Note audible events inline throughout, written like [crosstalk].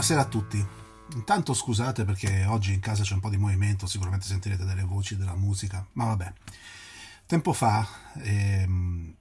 Buonasera a tutti. Intanto scusate perché oggi in casa c'è un po' di movimento, sicuramente sentirete delle voci, della musica, ma vabbè. Tempo fa ehm,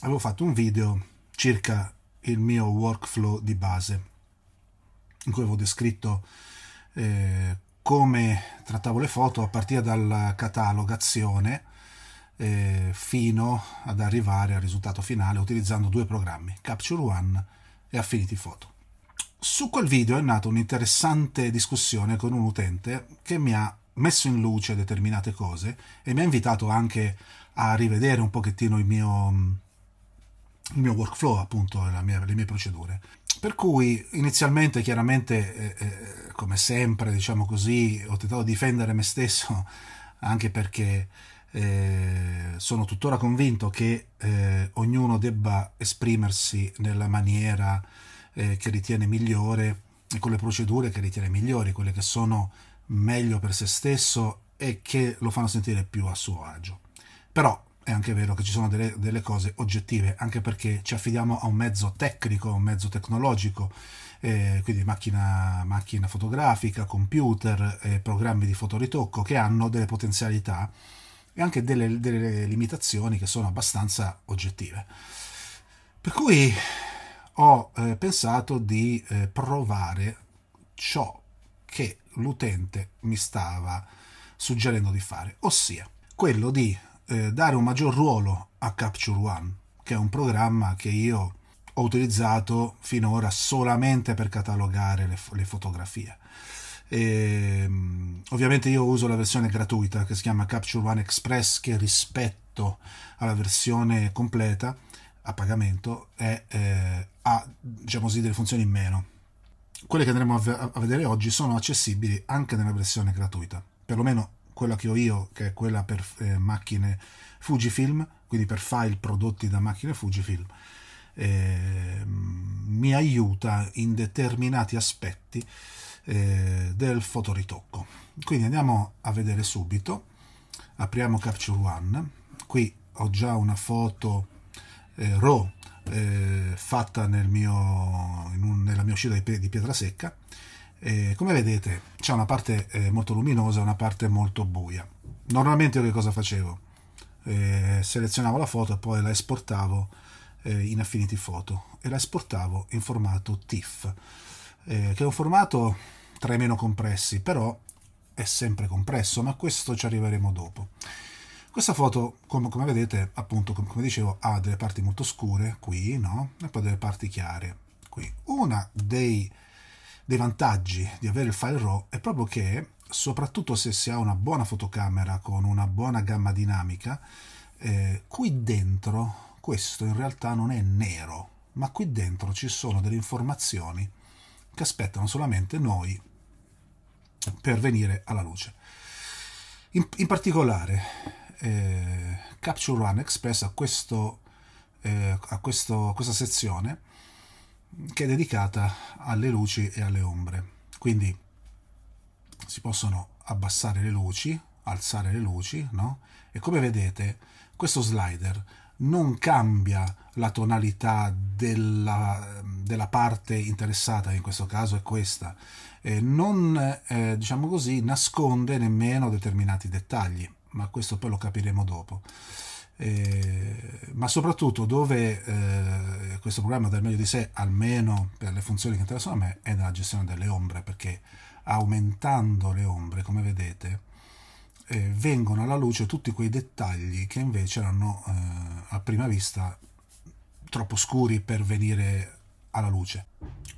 avevo fatto un video circa il mio workflow di base, in cui avevo descritto eh, come trattavo le foto a partire dalla catalogazione eh, fino ad arrivare al risultato finale utilizzando due programmi, Capture One e Affinity Photo. Su quel video è nata un'interessante discussione con un utente che mi ha messo in luce determinate cose e mi ha invitato anche a rivedere un pochettino il mio, mm, il mio workflow, appunto, mia, le mie procedure. Per cui inizialmente, chiaramente, eh, eh, come sempre, diciamo così, ho tentato di difendere me stesso [laughs] anche perché eh, sono tuttora convinto che eh, ognuno debba esprimersi nella maniera eh, che ritiene migliore e con le procedure che ritiene migliori, quelle che sono meglio per se stesso e che lo fanno sentire più a suo agio. Però è anche vero che ci sono delle, delle cose oggettive, anche perché ci affidiamo a un mezzo tecnico, un mezzo tecnologico, eh, quindi macchina, macchina, fotografica, computer, eh, programmi di fotoritocco che hanno delle potenzialità e anche delle, delle limitazioni che sono abbastanza oggettive. Per cui ho eh, pensato di eh, provare ciò che l'utente mi stava suggerendo di fare, ossia quello di eh, dare un maggior ruolo a Capture One, che è un programma che io ho utilizzato finora solamente per catalogare le, le fotografie. E, ehm, ovviamente io uso la versione gratuita che si chiama Capture One Express che rispetto alla versione completa a pagamento e eh, ha diciamo così, delle funzioni in meno. Quelle che andremo a, v- a vedere oggi sono accessibili anche nella versione gratuita, perlomeno quella che ho io, che è quella per eh, macchine Fujifilm, quindi per file prodotti da macchine Fujifilm, eh, mi aiuta in determinati aspetti eh, del fotoritocco. Quindi andiamo a vedere subito, apriamo Capture One, qui ho già una foto eh, raw eh, fatta nel mio, un, nella mia uscita di, di pietra secca. Eh, come vedete c'è una parte eh, molto luminosa e una parte molto buia. Normalmente io che cosa facevo? Eh, selezionavo la foto e poi la esportavo eh, in Affinity Photo e la esportavo in formato TIFF, che è un formato tra i meno compressi, però è sempre compresso, ma questo ci arriveremo dopo. Questa foto, come, come vedete, appunto, come, come, dicevo, ha delle parti molto scure qui, no? E poi delle parti chiare qui. Uno dei, dei vantaggi di avere il file RAW è proprio che, soprattutto se si ha una buona fotocamera con una buona gamma dinamica, eh, qui dentro questo in realtà non è nero, ma qui dentro ci sono delle informazioni che aspettano solamente noi per venire alla luce. in, in particolare, eh, Capture Run Express a, questo, eh, a, questo, a questa sezione che è dedicata alle luci e alle ombre. Quindi si possono abbassare le luci, alzare le luci, no? E come vedete, questo slider non cambia la tonalità della, della parte interessata, in questo caso è questa, eh, non, eh, diciamo così, nasconde nemmeno determinati dettagli ma questo poi lo capiremo dopo. Eh, ma soprattutto dove eh, questo programma dà il meglio di sé, almeno per le funzioni che interessano a me, è nella gestione delle ombre, perché aumentando le ombre, come vedete, eh, vengono alla luce tutti quei dettagli che invece erano eh, a prima vista troppo scuri per venire alla luce.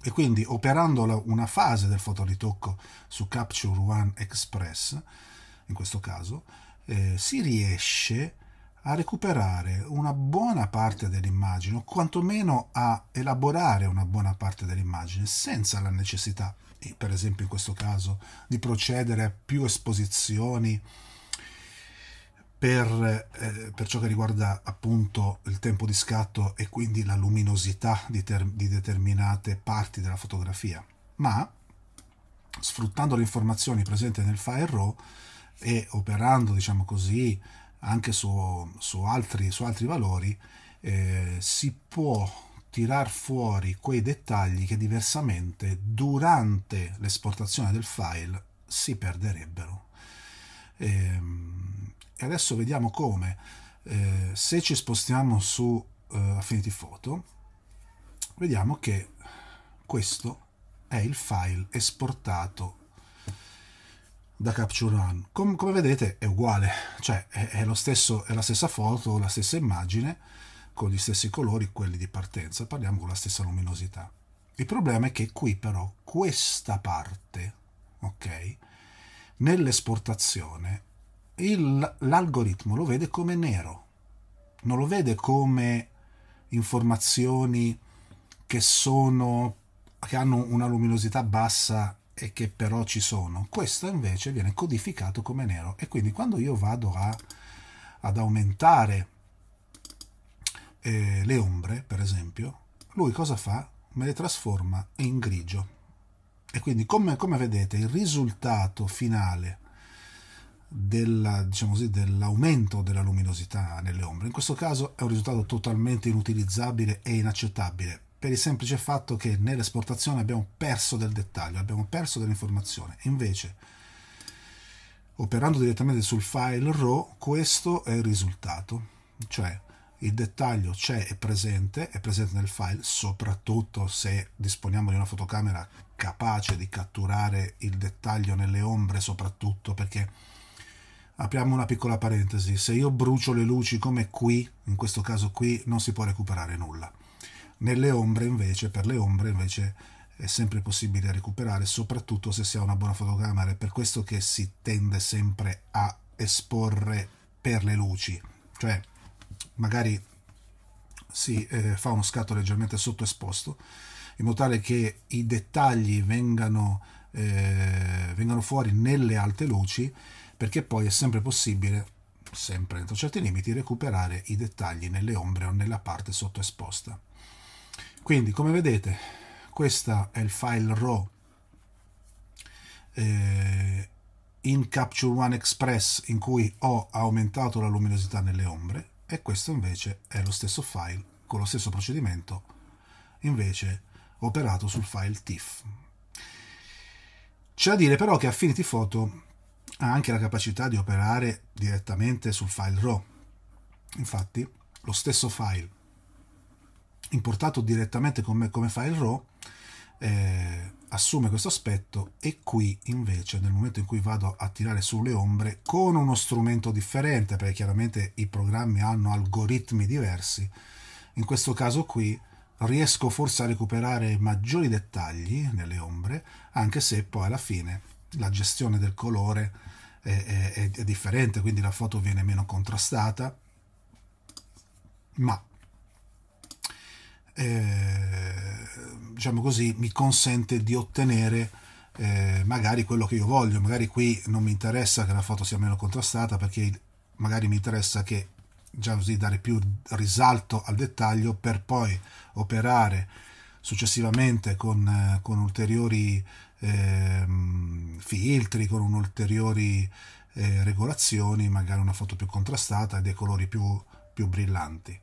E quindi operando una fase del fotoritocco su Capture One Express, in questo caso, eh, si riesce a recuperare una buona parte dell'immagine, o quantomeno a elaborare una buona parte dell'immagine, senza la necessità, per esempio in questo caso, di procedere a più esposizioni per, eh, per ciò che riguarda appunto il tempo di scatto e quindi la luminosità di, di determinate parti della fotografia, ma sfruttando le informazioni presenti nel file RAW e operando, diciamo così, anche su, su, altri, su altri, valori, eh, si può tirar fuori quei dettagli che diversamente durante l'esportazione del file si perderebbero. Ehm, e, adesso vediamo come, eh, se ci spostiamo su eh, Affinity Photo, vediamo che questo è il file esportato da Capture Run. Com- come vedete è uguale, cioè è, è, lo stesso, è la stessa foto, la stessa immagine, con gli stessi colori, quelli di partenza, parliamo con la stessa luminosità. Il problema è che qui però questa parte, ok, nell'esportazione il, l'algoritmo lo vede come nero, non lo vede come informazioni che sono che hanno una luminosità bassa e che però ci sono, questo invece viene codificato come nero e quindi quando io vado a, ad aumentare eh, le ombre, per esempio, lui cosa fa? Me le trasforma in grigio. E quindi come, come vedete il risultato finale diciamo dell'aumento diciamo dell della luminosità nelle ombre, in questo caso è un risultato totalmente inutilizzabile e inaccettabile, per il semplice fatto che nell'esportazione abbiamo perso del dettaglio, abbiamo perso dell'informazione. Invece, operando direttamente sul file RAW, questo è il risultato. Cioè, il dettaglio c'è, è presente, è presente nel file, soprattutto se disponiamo di una fotocamera capace di catturare il dettaglio nelle ombre, soprattutto perché apriamo una piccola parentesi, se io brucio le luci come qui, in questo caso qui, non si può recuperare nulla. Nelle ombre invece, per le ombre invece è sempre possibile recuperare, soprattutto se si ha una buona fotocamera, è per questo che si tende sempre a esporre per le luci, cioè magari si eh, fa uno scatto leggermente sottoesposto in modo tale che i dettagli vengano, eh, vengano fuori nelle alte luci perché poi è sempre possibile sempre entro certi limiti recuperare i dettagli nelle ombre o nella parte sottoesposta. Quindi, come vedete, questo è il file RAW eh, in Capture One Express in cui ho aumentato la luminosità nelle ombre e questo invece è lo stesso file con lo stesso procedimento invece operato sul file TIFF. C'è da dire però che Affinity Photo ha anche la capacità di operare direttamente sul file RAW. Infatti lo stesso file importato direttamente come, come file RAW, eh, assume questo aspetto e qui invece nel momento in cui vado a tirare sulle ombre con uno strumento differente, perché chiaramente i programmi hanno algoritmi diversi, in questo caso qui riesco forse a recuperare maggiori dettagli nelle ombre, anche se poi alla fine la gestione del colore eh, è, è, è differente, quindi la foto viene meno contrastata, ma eh, diciamo così, mi consente di ottenere eh, magari quello che io voglio. Magari qui non mi interessa che la foto sia meno contrastata perché magari mi interessa che già così dare più risalto al dettaglio per poi operare successivamente con, eh, con ulteriori eh, filtri, con ulteriori eh, regolazioni, magari una foto più contrastata e dei colori più, più brillanti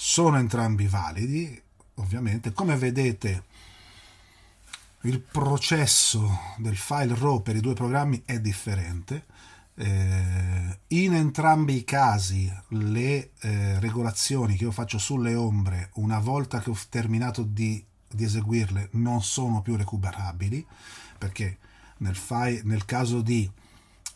sono entrambi validi, ovviamente. Come vedete il processo del file RAW per i due programmi è differente. Eh, in entrambi i casi le eh, regolazioni che io faccio sulle ombre una volta che ho terminato di, di eseguirle non sono più recuperabili perché nel, file, nel caso di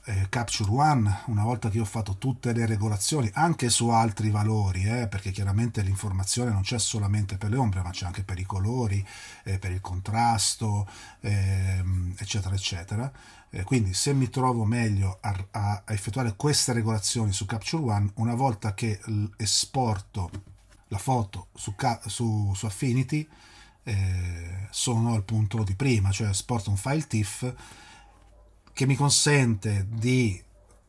eh, Capture One, una volta che ho fatto tutte le regolazioni, anche su altri valori, eh, perché chiaramente l'informazione non c'è solamente per le ombre, ma c'è anche per i colori, eh, per il contrasto, ehm, eccetera, eccetera. Eh, quindi se mi trovo meglio a, a, effettuare queste regolazioni su Capture One, una volta che esporto la foto su, su, su Affinity, eh, sono al punto di prima, cioè esporto un file TIFF che mi consente di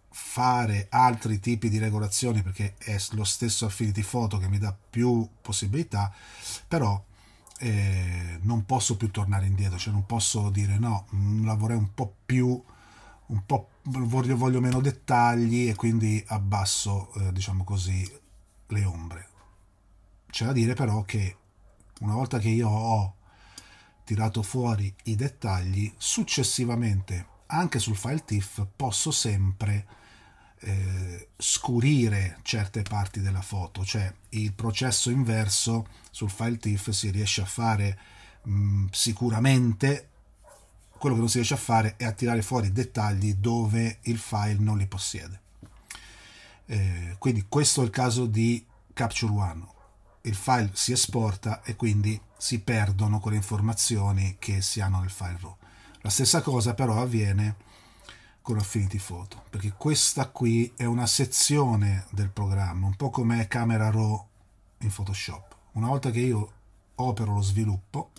fare altri tipi di regolazioni perché è lo stesso Affinity Photo che mi dà più possibilità, però eh, non posso più tornare indietro, cioè non posso dire no, mm, la vorrei un po' più, un po', voglio, voglio meno dettagli e quindi abbasso, eh, diciamo così, le ombre. C'è da dire però che una volta che io ho tirato fuori i dettagli, successivamente anche sul file TIFF posso sempre eh, scurire certe parti della foto, cioè il processo inverso sul file TIFF si riesce a fare mh, mm, sicuramente quello che non si riesce a fare è a tirare fuori dettagli dove il file non li possiede. Eh, quindi questo è il caso di Capture One. Il file si esporta e quindi si perdono quelle informazioni che si hanno nel file RAW. La stessa cosa però avviene con Affinity Photo, perché questa qui è una sezione del programma, un po' come Camera Raw in Photoshop. Una volta che io opero lo sviluppo,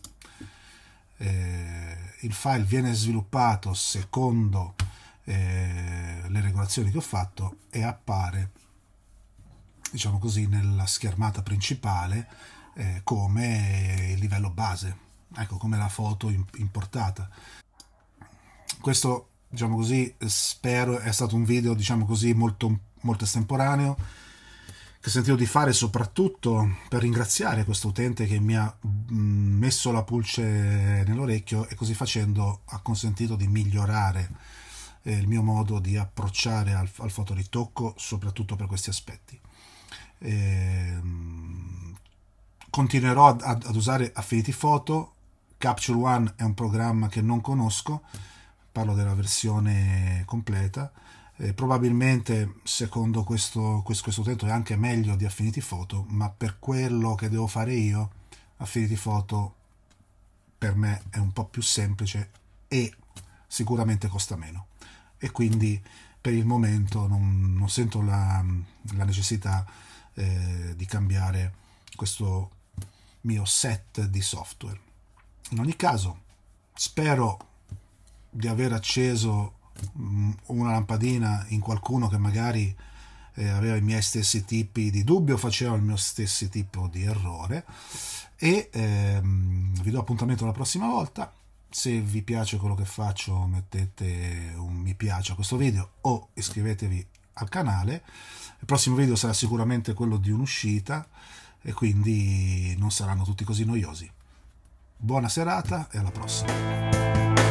eh, il file viene sviluppato secondo eh, le regolazioni che ho fatto e appare diciamo così nella schermata principale eh, come il livello base ecco come la foto importata questo diciamo così spero è stato un video diciamo così molto, molto estemporaneo che sentivo di fare soprattutto per ringraziare questo utente che mi ha mm, messo la pulce nell'orecchio e così facendo ha consentito di migliorare eh, il mio modo di approcciare al, al fotoritocco soprattutto per questi aspetti. E, ehm, continuerò ad, ad, usare Affinity Photo, Capture One è un programma che non conosco, parlo della versione completa, eh, probabilmente secondo questo, questo, questo utente è anche meglio di Affinity Photo, ma per quello che devo fare io, Affinity Photo per me è un po' più semplice e sicuramente costa meno. E quindi per il momento non, non sento la, la necessità eh, di cambiare questo mio set di software. In ogni caso, spero di aver acceso mm, una lampadina in qualcuno che magari eh, aveva i miei stessi tipi di dubbio, faceva il mio stesso tipo di errore e ehm, vi do appuntamento la prossima volta. Se vi piace quello che faccio mettete un mi piace a questo video o iscrivetevi al canale. Il prossimo video sarà sicuramente quello di un'uscita e quindi non saranno tutti così noiosi. Buona serata e alla prossima.